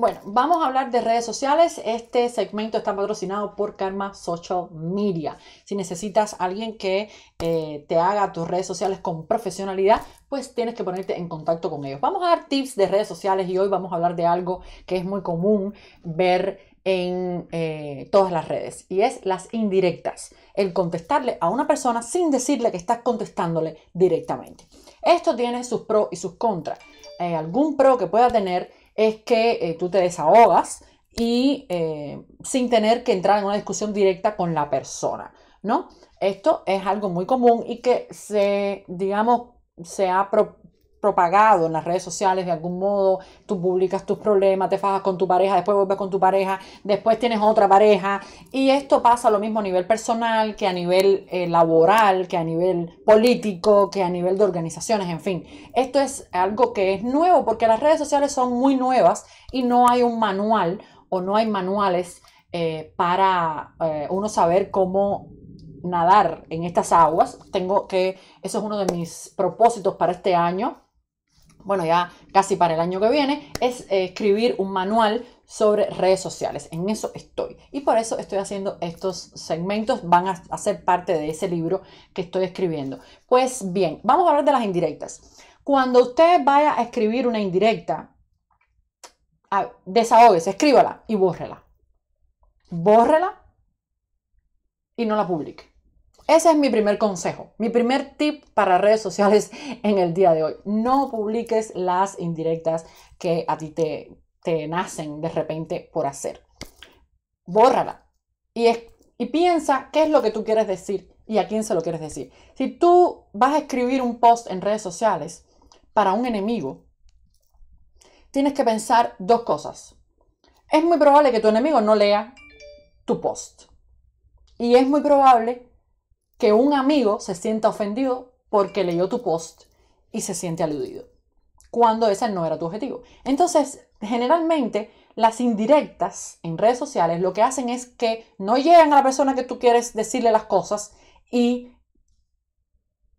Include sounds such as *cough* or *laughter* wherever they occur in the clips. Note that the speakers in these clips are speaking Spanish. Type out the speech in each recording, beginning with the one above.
Bueno, vamos a hablar de redes sociales. Este segmento está patrocinado por Karma Social Media. Si necesitas a alguien que eh, te haga tus redes sociales con profesionalidad, pues tienes que ponerte en contacto con ellos. Vamos a dar tips de redes sociales y hoy vamos a hablar de algo que es muy común ver en eh, todas las redes y es las indirectas, el contestarle a una persona sin decirle que estás contestándole directamente. Esto tiene sus pros y sus contras. Eh, algún pro que pueda tener es que eh, tú te desahogas y eh, sin tener que entrar en una discusión directa con la persona, ¿no? Esto es algo muy común y que se, digamos, se ha propagado en las redes sociales de algún modo, tú publicas tus problemas, te fajas con tu pareja, después vuelves con tu pareja, después tienes otra pareja y esto pasa lo mismo a nivel personal que a nivel eh, laboral, que a nivel político, que a nivel de organizaciones, en fin. Esto es algo que es nuevo porque las redes sociales son muy nuevas y no hay un manual o no hay manuales eh, para eh, uno saber cómo nadar en estas aguas. Tengo que, eso es uno de mis propósitos para este año, bueno, ya casi para el año que viene, es eh, escribir un manual sobre redes sociales. En eso estoy. Y por eso estoy haciendo estos segmentos, van a, ser parte de ese libro que estoy escribiendo. Pues bien, vamos a hablar de las indirectas. Cuando usted vaya a escribir una indirecta, desahógese, escríbala y bórrela. Bórrela y no la publique. Ese es mi primer consejo, mi primer tip para redes sociales *laughs* en el día de hoy. No publiques las indirectas que a ti te, nacen de repente por hacer. Bórrala y, y piensa qué es lo que tú quieres decir y a quién se lo quieres decir. Si tú vas a escribir un post en redes sociales para un enemigo, tienes que pensar dos cosas. Es muy probable que tu enemigo no lea tu post. Y es muy probable que un amigo se sienta ofendido porque leyó tu post y se siente aludido, cuando ese no era tu objetivo. Entonces, generalmente las indirectas en redes sociales lo que hacen es que no llegan a la persona que tú quieres decirle las cosas y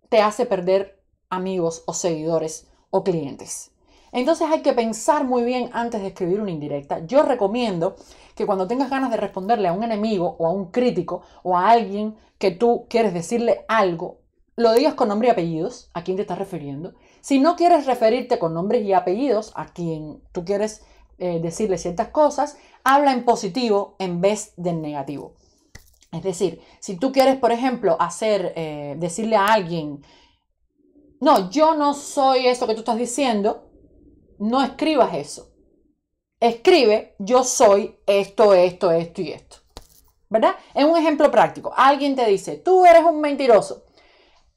te hace perder amigos o seguidores o clientes. Entonces hay que pensar muy bien antes de escribir una indirecta. Yo recomiendo que cuando tengas ganas de responderle a un enemigo o a un crítico o a alguien que tú quieres decirle algo, lo digas con nombre y apellidos, a quién te estás refiriendo. Si no quieres referirte con nombres y apellidos a quien tú quieres eh, decirle ciertas cosas, habla en positivo en vez de negativo. Es decir, si tú quieres, por ejemplo, hacer, eh, decirle a alguien, no, yo no soy esto que tú estás diciendo, no escribas eso. Escribe, yo soy esto, esto, esto y esto. ¿Verdad? Es un ejemplo práctico. Alguien te dice, tú eres un mentiroso.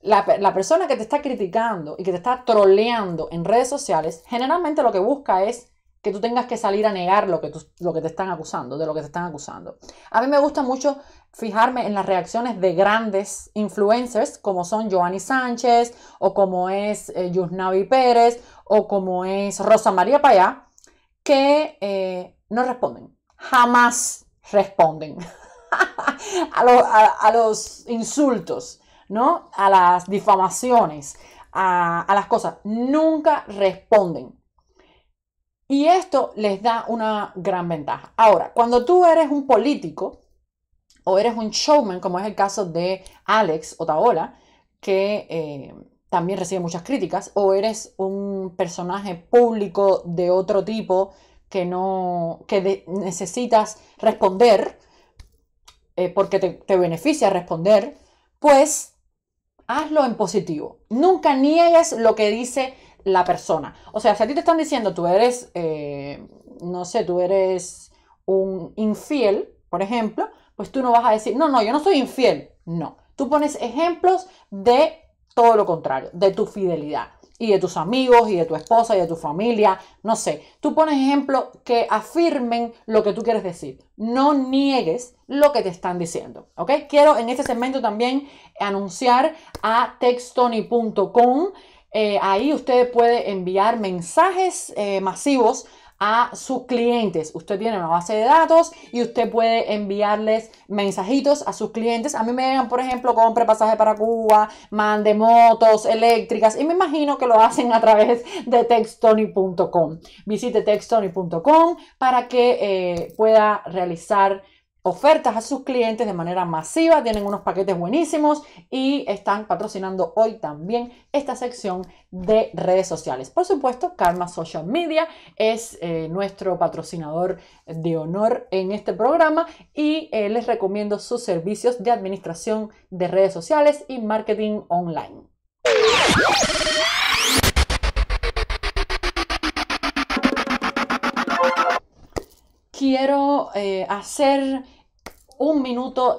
La, persona que te está criticando y que te está troleando en redes sociales, generalmente lo que busca es que tú tengas que salir a negar lo que, lo que te están acusando, de lo que te están acusando. A mí me gusta mucho fijarme en las reacciones de grandes influencers como son Giovanni Sánchez o como es eh, Yusnavi Pérez o como es Rosa María Payá, que eh, no responden, jamás responden *laughs* a, los insultos, ¿no? a las difamaciones, a las cosas, nunca responden. Y esto les da una gran ventaja. Ahora, cuando tú eres un político o eres un showman, como es el caso de Alex Otaola, que eh, también recibe muchas críticas, o eres un personaje público de otro tipo que no que necesitas responder eh, porque te, te beneficia responder, pues hazlo en positivo. Nunca niegues lo que dice la persona. O sea, si a ti te están diciendo tú eres, eh, no sé, tú eres un infiel, por ejemplo, pues tú no vas a decir, no, no, yo no soy infiel. No, tú pones ejemplos de todo lo contrario, de tu fidelidad y de tus amigos y de tu esposa y de tu familia, no sé. Tú pones ejemplos que afirmen lo que tú quieres decir. No niegues lo que te están diciendo, ¿ok? Quiero en este segmento también anunciar a textoni.com eh, ahí usted puede enviar mensajes eh, masivos a sus clientes. Usted tiene una base de datos y usted puede enviarles mensajitos a sus clientes. A mí me llegan, por ejemplo, compre pasaje para Cuba, mande motos eléctricas y me imagino que lo hacen a través de textony.com. Visite textony.com para que eh, pueda realizar ofertas a sus clientes de manera masiva, tienen unos paquetes buenísimos y están patrocinando hoy también esta sección de redes sociales. Por supuesto, Karma Social Media es eh, nuestro patrocinador de honor en este programa y eh, les recomiendo sus servicios de administración de redes sociales y marketing online. quiero eh, hacer un minuto